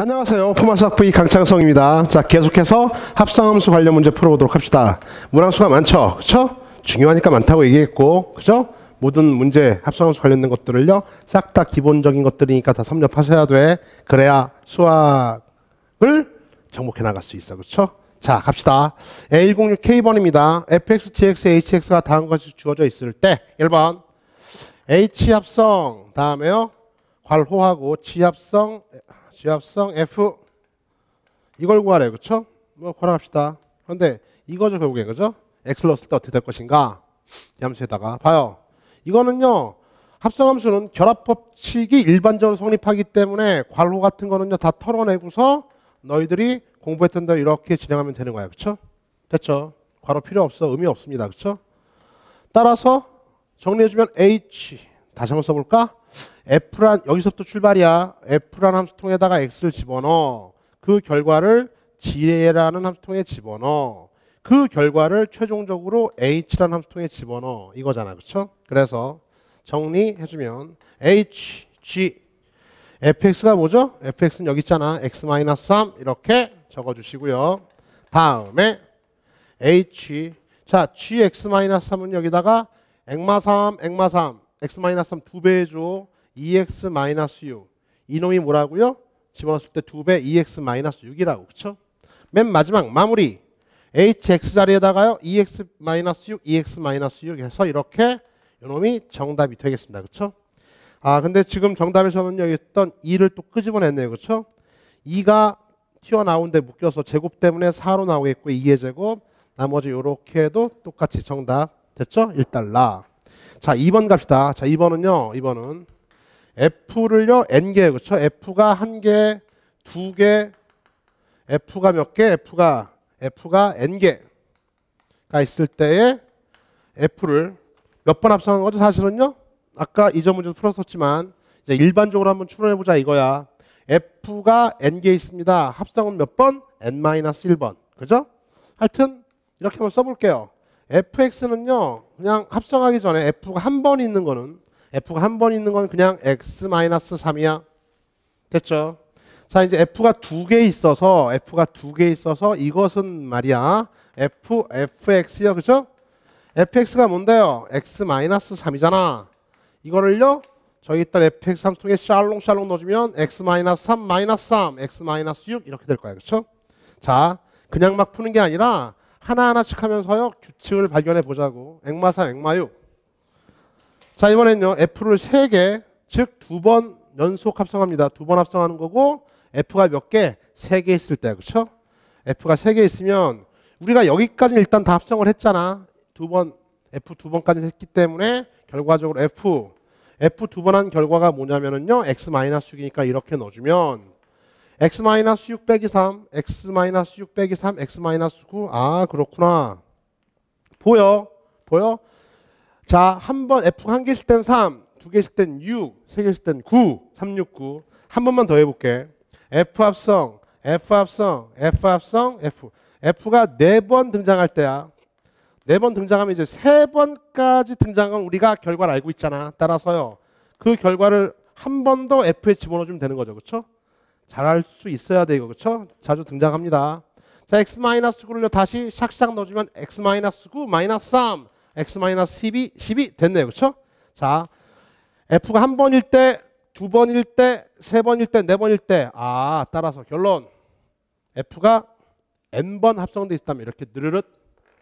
안녕하세요. 포마스 학부의 강창성입니다. 자, 계속해서 합성함수 관련 문제 풀어보도록 합시다. 문항수가 많죠? 그쵸? 중요하니까 많다고 얘기했고, 그죠? 모든 문제, 합성함수 관련된 것들을요, 싹 다 기본적인 것들이니까 다 섭렵하셔야 돼. 그래야 수학을 정복해 나갈 수 있어. 그쵸? 자, 갑시다. A106K번입니다. fx, gx, hx가 다음과 같이 주어져 있을 때, 1번. h 합성, 다음에요. 괄호하고 g 합성, 지압성 F 이걸 구하래요. 그렇죠? 뭐 구하합시다. 그런데 이거죠 결국에 그죠? X로 쓸때 어떻게 될 것인가? 함수에다가 봐요. 이거는요. 합성함수는 결합법칙이 일반적으로 성립하기 때문에 괄호 같은 거는요. 다 털어내고서 너희들이 공부했던 대로 이렇게 진행하면 되는 거야. 그렇죠? 됐죠? 괄호 필요 없어. 의미 없습니다. 그렇죠? 따라서 정리해주면 H 다시 한번 써볼까? F란 여기서부터 출발이야. F란 함수통에다가 X를 집어넣어. 그 결과를 G라는 함수통에 집어넣어. 그 결과를 최종적으로 h 란 함수통에 집어넣어. 이거잖아. 그렇죠? 그래서 정리해주면 H, G, fx가 뭐죠? fx는 여기 있잖아. x-3 이렇게 적어주시고요. 다음에 h 자 gx-3은 여기다가 엑마3, 엑마3 x-3 두 배 해줘. 2x-6 이놈이 뭐라고요? 집어넣었을 때 2배 2x-6이라고 그쵸? 맨 마지막 마무리 hx 자리에다가요 2x-6 2x-6 해서 이렇게 이놈이 정답이 되겠습니다 그쵸? 아 근데 지금 정답에서는 여기 있던 2를 또 끄집어냈네요 그쵸? 2가 튀어나온데 묶여서 제곱 때문에 4로 나오겠고 2의 제곱 나머지 이렇게 해도 똑같이 정답 됐죠? 1달러 자 2번 갑시다 자 2번은요 2번은 F를요 n개 그렇죠? F가 한 개, 두 개, F가 몇 개, F가 F가 n개가 있을 때에 F를 몇 번 합성한 거죠? 사실은요. 아까 이전 문제도 풀었었지만 이제 일반적으로 한번 추론해 보자 이거야. F가 n개 있습니다. 합성은 몇 번? n-1번. 그죠? 하여튼 이렇게 한번 써볼게요. fx는요. 그냥 합성하기 전에 f가 한 번 있는 거는 F가 한 번 있는 건 그냥 X-3이야. 됐죠? 자, 이제 F가 두 개 있어서 F가 두 개 있어서 이것은 말이야. F, FX요. 그죠? FX가 뭔데요? X-3이잖아. 이거를요. 저기 있던 fx 함수통에 샬롱샬롱 넣어주면 x 3마3 x 6 이렇게 될 거야 그렇죠? 자 그냥 막 푸는 게 아니라 하나하나씩 하면서요 규칙을 발견해 보자고 엑마 3 엑마 6 자, 이번엔요. F를 3개, 즉 두 번 연속 합성합니다. 두 번 합성하는 거고 F가 몇 개? 3개 있을 때. 그쵸 F가 3개 있으면 우리가 여기까지 일단 다 합성을 했잖아. 두 번 F 두 번까지 했기 때문에 결과적으로 F F 두 번한 결과가 뭐냐면요 X-6이니까 이렇게 넣어주면 X-6 빼기 3, X-6 빼기 3, X-9 아 그렇구나. 보여? 보여? 자, 한 번 F 한 개씩 땐 3, 두 개씩 땐 6, 세 개씩 땐 9, 3, 6, 9. 한 번만 더 해볼게. F 합성, F 합성, F 합성, F. F가 네 번 등장할 때야. 네 번 등장하면 이제 세 번까지 등장한 우리가 결과를 알고 있잖아. 따라서요. 그 결과를 한 번 더 F에 집어넣어주면 되는 거죠. 그쵸 잘할 수 있어야 돼 이거. 그쵸 자주 등장합니다. 자, x 9를 다시 샥샥 넣어주면 X-9 마이너스 3. x-12 12 됐네요. 그렇죠? 자, f가 한 번일 때, 두 번일 때, 세 번일 때, 네 번일 때 아, 따라서 결론 f가 n번 합성돼 있다면 이렇게 느르륵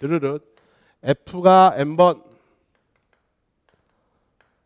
느르륵 f가 n번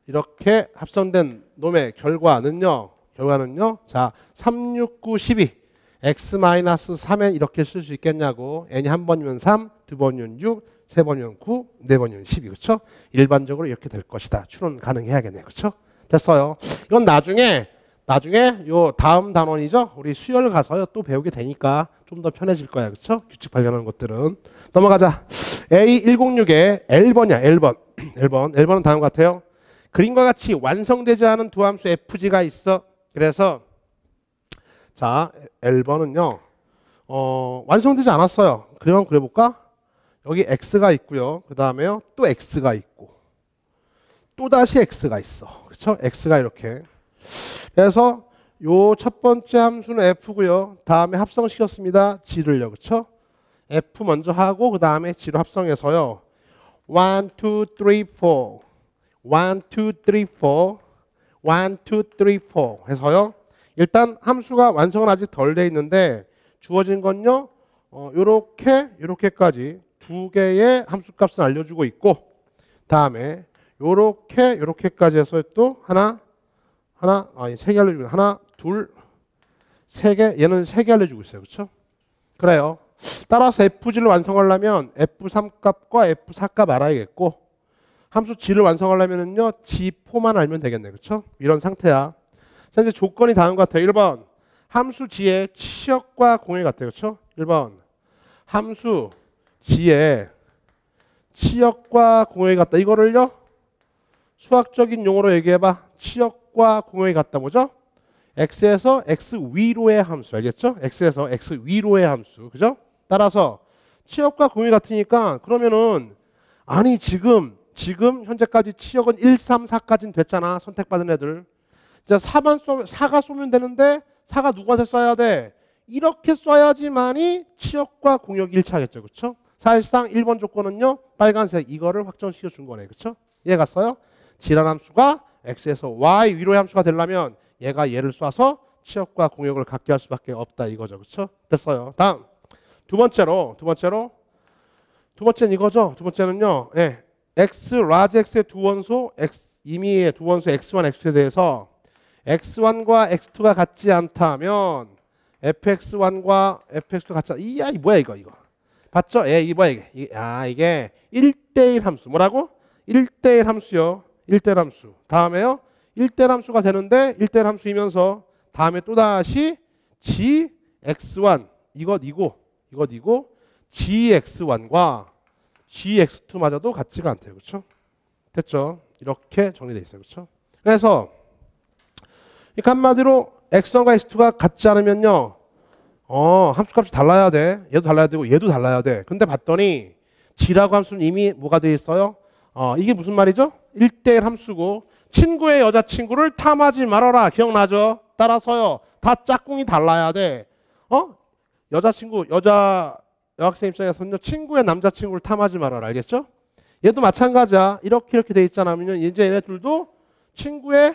이렇게 합성된 놈의 결과는요. 결과는요. 자, 3, 6, 9, 12 x-3n 이렇게 쓸 수 있겠냐고 n이 한 번이면 3, 두 번이면 6, 세 번이면 9, 네 번이면 12. 그렇죠? 일반적으로 이렇게 될 것이다. 추론 가능해야겠네요. 그렇죠? 됐어요. 이건 나중에 나중에 요 다음 단원이죠. 우리 수열 가서요 또 배우게 되니까 좀 더 편해질 거야. 그렇죠? 규칙 발견하는 것들은 넘어가자. A106에 L번이야. L번. L번. L번은 다음 같아요. 그림과 같이 완성되지 않은 두 함수 fg가 있어. 그래서 자, L번은요. 어, 완성되지 않았어요. 그림 한번 그려볼까? 여기 x가 있고요. 그 다음에요. 또 x가 있고 또 다시 x가 있어. 그렇죠? x가 이렇게. 그래서 요 첫 번째 함수는 f고요. 다음에 합성시켰습니다. g를요. 그렇죠? f 먼저 하고 그 다음에 g로 합성해서요. 1 2 3 4 1 2 3 4 1 2 3 4 해서요. 일단 함수가 완성은 아직 덜 돼 있는데 주어진 건요. 어, 요렇게 요렇게까지 두 개의 함수값을 알려주고 있고 다음에 요렇게 요렇게까지 해서 또 하나 하나 아니 세개 알려주고 하나 둘 세 개 얘는 세 개 알려주고 있어요 그렇죠? 그래요. 따라서 f0를 완성하려면 f3 값과 f4 값 알아야겠고 함수 g를 완성하려면요 g4만 알면 되겠네 그렇죠? 이런 상태야. 자 이제 조건이 다음과 같아요. 1번 함수 g의 치역과 공해 같아요. 그렇죠? 1번 함수 지에 치역과 공용이 같다. 이거를요. 수학적인 용어로 얘기해봐. 치역과 공용이 같다. 뭐죠? x에서 x 위로의 함수 알겠죠? x에서 x 위로의 함수 그죠? 따라서 치역과 공이 같으니까 그러면은 아니 지금 지금 현재까지 치역은 1, 3, 4까지는 됐잖아 선택받은 애들 이제 4만 쏘, 4가 쏘면 되는데 4가 누구한테 쏴야 돼? 이렇게 쏴야지만이 치역과 공역 1차겠죠 그렇죠? 사실상 1번 조건은요. 빨간색 이거를 확정시켜 준 거네. 그렇 이해 갔어요? 질환 함수가 x에서 y 위로의 함수가 되려면 얘가 얘를 쏴서 취업과 공역을 갖게 할 수밖에 없다 이거죠. 그렇 됐어요. 다음. 두 번째로 두 번째로 두 번째는 이거죠. 두 번째는요. 예. x 라지 x의 두 원소 x 임의의 두 원소 x1 x2에 대해서 x1과 x2가 같지 않다면 fx1과 fx2 같지 않다. 이야, 뭐야 이거 이거. 봤죠? 예, 이뭐 이게? 아, 이게 1대1 함수. 뭐라고? 1대1 함수요. 1대1 함수. 다음에요. 1대1 함수가 되는데 1대1 함수이면서 다음에 또다시 gx1 이것 이고 이것 이고 gx1과 gx2 마저도 같지가 않대요. 그렇죠? 됐죠? 이렇게 정리돼 있어요. 그렇죠? 그래서 이 한마디로 x1과 x2가 같지 않으면요. 어, 함수값이 달라야 돼. 얘도 달라야 되고 얘도 달라야 돼. 근데 봤더니 g라고 함수는 이미 뭐가 돼 있어요? 어, 이게 무슨 말이죠? 1대1 함수고 친구의 여자친구를 탐하지 말아라. 기억나죠? 따라서요. 다 짝꿍이 달라야 돼. 어? 여자친구, 여자 여학생 입장에서는 친구의 남자친구를 탐하지 말아라. 알겠죠? 얘도 마찬가지야. 이렇게 이렇게 돼 있잖아면 이제 얘네 둘도 친구의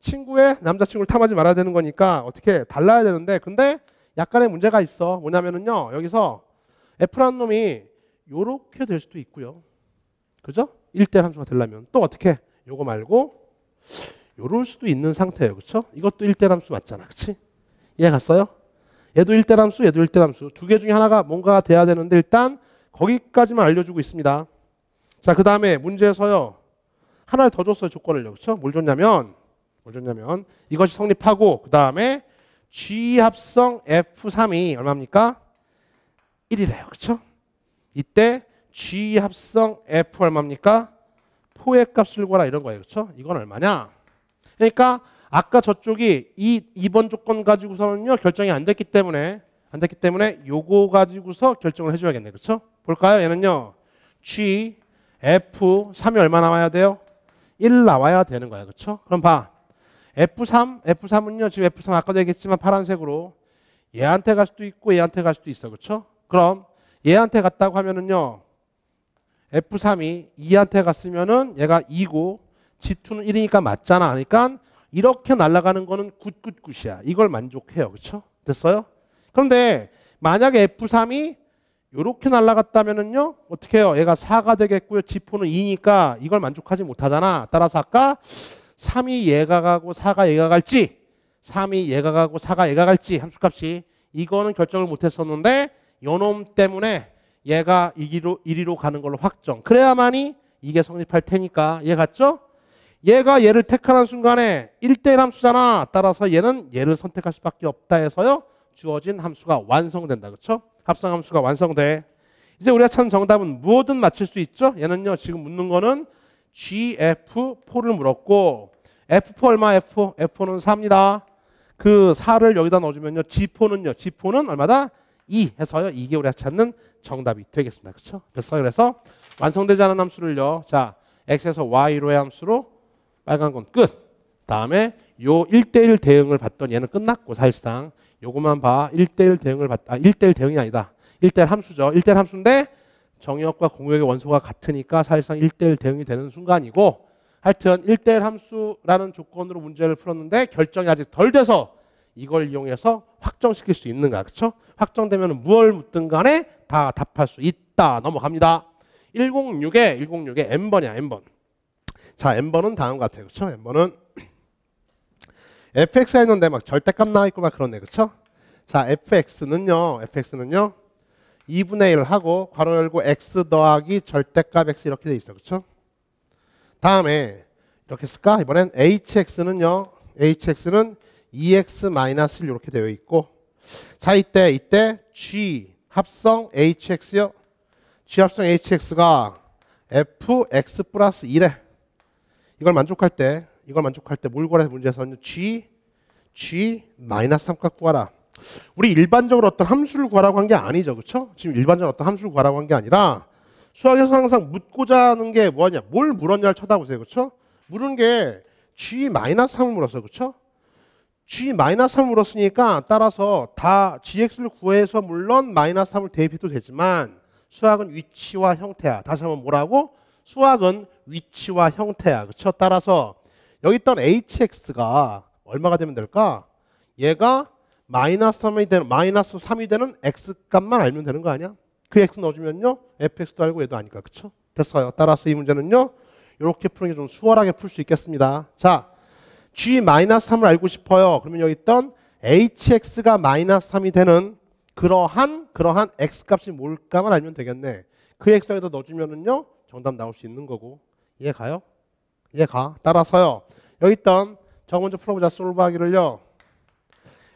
친구의 남자친구를 탐하지 말아야 되는 거니까 어떻게 달라야 되는데 근데 약간의 문제가 있어. 뭐냐면은요. 여기서 F라는 놈이 요렇게 될 수도 있고요. 그죠? 1대 함수가 되려면 또 어떻게? 요거 말고 요럴 수도 있는 상태예요. 그렇죠? 이것도 1대 함수 맞잖아. 그렇지? 이해 갔어요? 얘도 1대 함수, 얘도 1대 함수. 두 개 중에 하나가 뭔가 돼야 되는데 일단 거기까지만 알려주고 있습니다. 자, 그다음에 문제에서요. 하나를 더 줬어요. 조건을요. 그렇죠? 뭘 줬냐면 뭘 줬냐면 이것이 성립하고 그다음에 G 합성 F3이 얼마입니까? 1이래요. 그렇죠? 이때 G 합성 F 얼마입니까? 4의 값을 구하라 이런 거예요. 그렇죠? 이건 얼마냐? 그러니까 아까 저쪽이 이 2번 조건 가지고서는요. 결정이 안 됐기 때문에 안 됐기 때문에 요거 가지고서 결정을 해 줘야겠네. 그렇죠? 볼까요? 얘는요. G F 3이 얼마 나와야 돼요? 1 나와야 되는 거야. 그렇죠? 그럼 봐. F3, F3은요. 지금 F3 아까도 얘기했지만 파란색으로 얘한테 갈 수도 있고 얘한테 갈 수도 있어. 그렇죠? 그럼 얘한테 갔다고 하면은요. F3이 2한테 갔으면은 얘가 2고 G2는 1이니까 맞잖아. 그러니까 이렇게 날아가는 거는 굿굿굿이야. 이걸 만족해요. 그쵸 됐어요? 그런데 만약에 F3이 이렇게 날아갔다면은요. 어떻게 해요? 얘가 4가 되겠고요. G4는 2니까 이걸 만족하지 못하잖아. 따라서 아까 3이 얘가 가고 4가 얘가 갈지 3이 얘가 가고 4가 얘가 갈지 함수값이 이거는 결정을 못했었는데 요놈 때문에 얘가 2기로 1위로 가는 걸로 확정. 그래야만이 이게 성립할 테니까 얘 같죠? 얘가 얘를 택하는 순간에 1대1 함수잖아. 따라서 얘는 얘를 선택할 수밖에 없다 해서요. 주어진 함수가 완성된다. 그렇죠? 합성함수가 완성돼. 이제 우리가 찾는 정답은 무엇든 맞출 수 있죠? 얘는요. 지금 묻는 거는 GF4를 물었고 F4 얼마? F4? F4는 4입니다. 그 4를 여기다 넣어주면요. G4는요. G4는 얼마다? 2 해서요. 2개월에 찾는 정답이 되겠습니다. 그렇죠? 됐어요. 그래서 완성되지 않은 함수를요. 자, X에서 Y로의 함수로 빨간 건 끝. 다음에 요 1대1 대응을 봤던 얘는 끝났고 사실상 요것만 봐. 1대1 대응을 봤, 아, 1대1 대응이 아니다. 1대1 함수죠. 1대1 함수인데 정의역과 공역의 원소가 같으니까 사실상 1대1 대응이 되는 순간이고 하여튼 1대1 함수라는 조건으로 문제를 풀었는데 결정이 아직 덜 돼서 이걸 이용해서 확정시킬 수 있는가 그렇죠? 확정되면 무얼 묻든 간에 다 답할 수 있다 넘어갑니다 106에 106에 n번이야 n번 자 n번은 다음 같아요 그렇죠? n번은 fx 가있는데막 절대값 나와 있고 막 그러네 그렇죠? 자 fx는요 fx는요 2분의 1 하고 괄호 열고 x 더하기 절대값 x 이렇게 돼 있어 그렇죠? 다음에 이렇게 쓸까? 이번엔 hx는요. hx는 ex-1 이렇게 되어 있고 자 이때 이때 g 합성 hx요. g 합성 hx가 fx 플러스 1에 이걸 만족할 때 이걸 만족할 때 몰골의 문제에서는 g g 마이너스 삼각 구하라. 우리 일반적으로 어떤 함수를 구하라고 한 게 아니죠. 그렇죠? 지금 일반적으로 어떤 함수를 구하라고 한 게 아니라 수학에서 항상 묻고자 하는 게 뭐냐? 뭘 물었냐를 쳐다보세요. 그렇죠? 물은 게 g 마이너스 3을 물었어요. 그렇죠? g 마이너스 3을 물었으니까 따라서 다 gx를 구해서 물론 마이너스 3을 대입해도 되지만 수학은 위치와 형태야. 다시 한번 뭐라고? 수학은 위치와 형태야. 그렇죠? 따라서 여기 있던 hx가 얼마가 되면 될까? 얘가 마이너스 3이 되는 마이너스 3이 되는 x 값만 알면 되는 거 아니야? 그 x 넣어주면요. fx도 알고 얘도 아니까 그쵸? 됐어요. 따라서 이 문제는요. 이렇게 푸는 게좀 수월하게 풀 수 있겠습니다. 자, g-3을 알고 싶어요. 그러면 여기 있던 hx가 마이너스 3이 되는 그러한 그러한 x 값이 뭘까만 알면 되겠네. 그 x 여기다 넣어주면은요. 정답 나올 수 있는 거고. 이해 가요? 이해 가. 따라서요. 여기 있던 저 먼저 풀어보자. 솔브하기를요.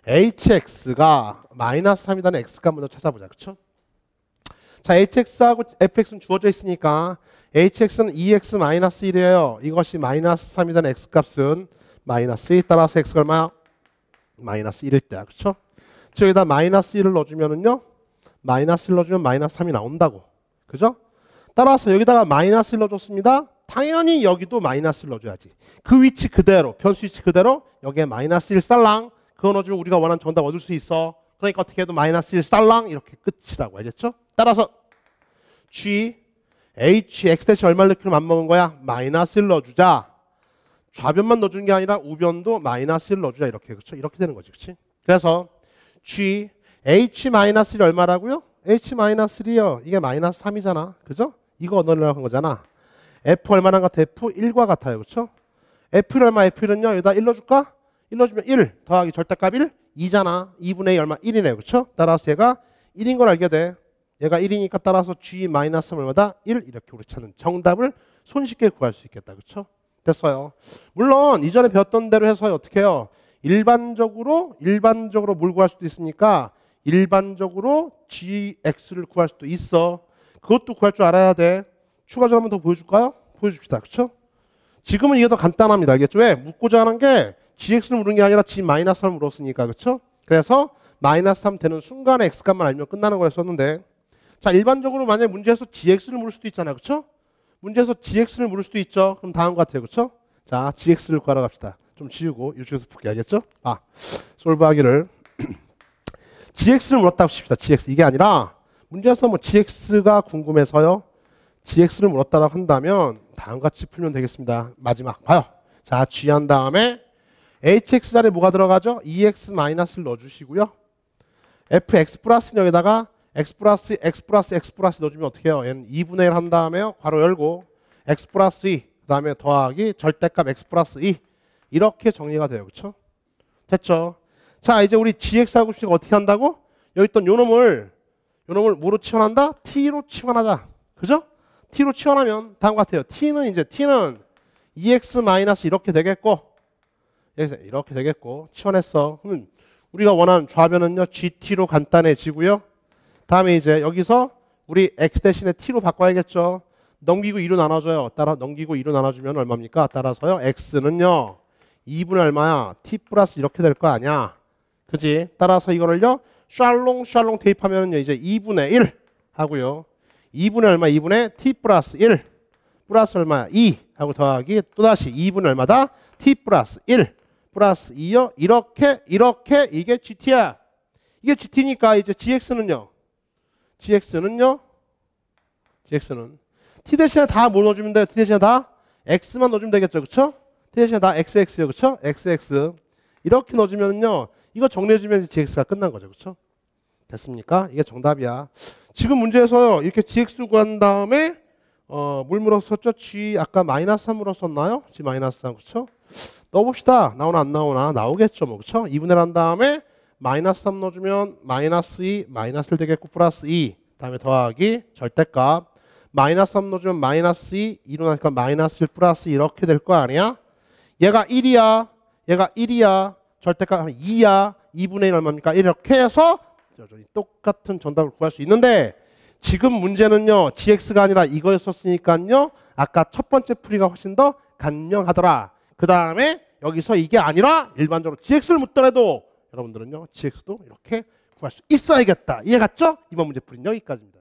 hx가 마이너스 3이라는 x값 먼저 찾아보자. 그쵸? 자, hx하고 fx는 주어져 있으니까 hx는 2x-1이에요. 이것이 마이너스 3이던 x값은 마이너스 2, 따라서 x가 얼마? 마이너스 1일 때야. 그렇죠? 즉 여기다 마이너스 1을 넣어주면요 마이너스 1 넣어주면 마이너스 3이 나온다고. 그죠? 따라서 여기다가 마이너스 1 넣어줬습니다. 당연히 여기도 마이너스 1 넣어줘야지. 그 위치 그대로 변수 위치 그대로 여기에 마이너스 1쌀랑 그거 넣어주면 우리가 원하는 정답 얻을 수 있어. 그러니까 어떻게 해도 마이너스 1쌀랑 이렇게 끝이라고 알겠죠? 따라서 G, H, X 얼마를 넣기로 맘먹은 거야? 마이너스 1 넣어주자. 좌변만 넣어주는 게 아니라 우변도 마이너스 1 넣어주자. 이렇게, 그렇죠? 이렇게 되는 거지, 그렇지? 그래서 G, H 마이너스 1 얼마라고요? H 마이너스 이요 이게 마이너스 3이잖아. 그죠? 이거 언어라고 한 거잖아. F 얼마랑 같아? F 1과 같아요. 그렇죠? F 얼마? F 1은요. 여기다 1 넣어줄까? 1 넣어주면 1 더하기 절대값 1 2잖아. 2분의 2 얼마? 1이네요. 그렇죠? 따라서 얘가 1인 걸 알게 돼. 얘가 1이니까 따라서 g 마이너스 얼마다 1 이렇게 우리 찾는 정답을 손쉽게 구할 수 있겠다. 그렇죠? 됐어요. 물론 이전에 배웠던 대로 해서 어떻게 해요? 일반적으로 일반적으로 뭘 구할 수도 있으니까 일반적으로 gx를 구할 수도 있어. 그것도 구할 줄 알아야 돼. 추가적으로 한번 더 보여줄까요? 보여줍시다. 그렇죠? 지금은 이게 더 간단합니다. 알겠죠? 왜? 묻고자 하는 게 gx를 물은 게 아니라 g 마이너스 를 물었으니까. 그렇죠? 그래서 마이너스 3 되는 순간에 x값만 알면 끝나는 거였었는데 자, 일반적으로 만약에 문제에서 GX를 물을 수도 있잖아요. 그렇죠? 문제에서 GX를 물을 수도 있죠. 그럼 다음과 같아요. 그렇죠? 자, GX를 구하러 갑시다. 좀 지우고 유치에서 풀게 알겠죠? 아, 솔브하기를 GX를 물었다고 칩시다. GX 이게 아니라 문제에서 뭐 GX가 궁금해서요. GX를 물었다라고 한다면 다음 같이 풀면 되겠습니다. 마지막 봐요. 자, G 한 다음에 HX 자리에 뭐가 들어가죠? EX 마이너스를 넣어주시고요. FX 플러스 여기다가 x 플러스 x 플러스 x 플러스 넣어주면 어떻게 해요? 얘는 2분의 1 한 다음에 괄호 열고 x 플러스 2 그다음에 더하기 절대값 x 플러스 2 이렇게 정리가 돼요. 그렇죠? 됐죠? 자 이제 우리 gx 하고 싶으니까 어떻게 한다고? 여기 있던 요 놈을 요 놈을 뭐로 치환한다? t로 치환하자. 그죠? t로 치환하면 다음과 같아요. t는 이제 t는 e x 마이너스 이렇게 되겠고 이렇게 되겠고 치환했어. 그러면 우리가 원하는 좌변은요 gt로 간단해지고요. 다음에 이제 여기서 우리 x 대신에 t로 바꿔야겠죠. 넘기고 2로 나눠줘요. 따라 넘기고 2로 나눠주면 얼마입니까? 따라서요. x는요. 2분의 얼마야? t 플러스 이렇게 될 거 아니야. 그지? 따라서 이거를요. 샬롱 샬롱 대입하면 요 이제 2분의 1 하고요. 2분의 얼마? 2분의 t 플러스 1 플러스 얼마야? 2 하고 더하기 또다시 2분의 얼마다? t 플러스 1 플러스 2요. 이렇게 이렇게 이게 gt야. 이게 gt니까 이제 gx는요. gx는요. gx는 t 대신에 다뭘 넣어주면 돼요? t 대신에 다 x만 넣어주면 되겠죠. 그쵸? t 대신에 다 xx요. 그쵸? xx 이렇게 넣어주면요. 이거 정리해주면 gx가 끝난 거죠. 그쵸? 됐습니까? 이게 정답이야. 지금 문제에서요. 이렇게 gx 구한 다음에 어, 물 물었었죠? G 아까 마이너스 3으로 썼나요? G 마이너스 3, 그쵸? 넣어봅시다. 나오나 안 나오나? 나오겠죠, 뭐, 그쵸? 2분의 한 다음에 마이너스 3 넣어주면 마이너스 2 마이너스 1 되겠고 플러스 2 다음에 더하기 절대값 마이너스 3 넣어주면 마이너스 2 2로 나니까 마이너스 1 플러스 이렇게 될 거 아니야? 얘가 1이야 얘가 1이야 절대값 하면 2야 2분의 1 얼마입니까? 이렇게 해서 여전히 똑같은 정답을 구할 수 있는데 지금 문제는요 gx가 아니라 이거였었으니까요 아까 첫 번째 풀이가 훨씬 더 간명하더라 그 다음에 여기서 이게 아니라 일반적으로 gx를 묻더라도 여러분들은요 GX도 이렇게 구할 수 있어야겠다. 이해 갔죠? 이번 문제풀이는 여기까지입니다.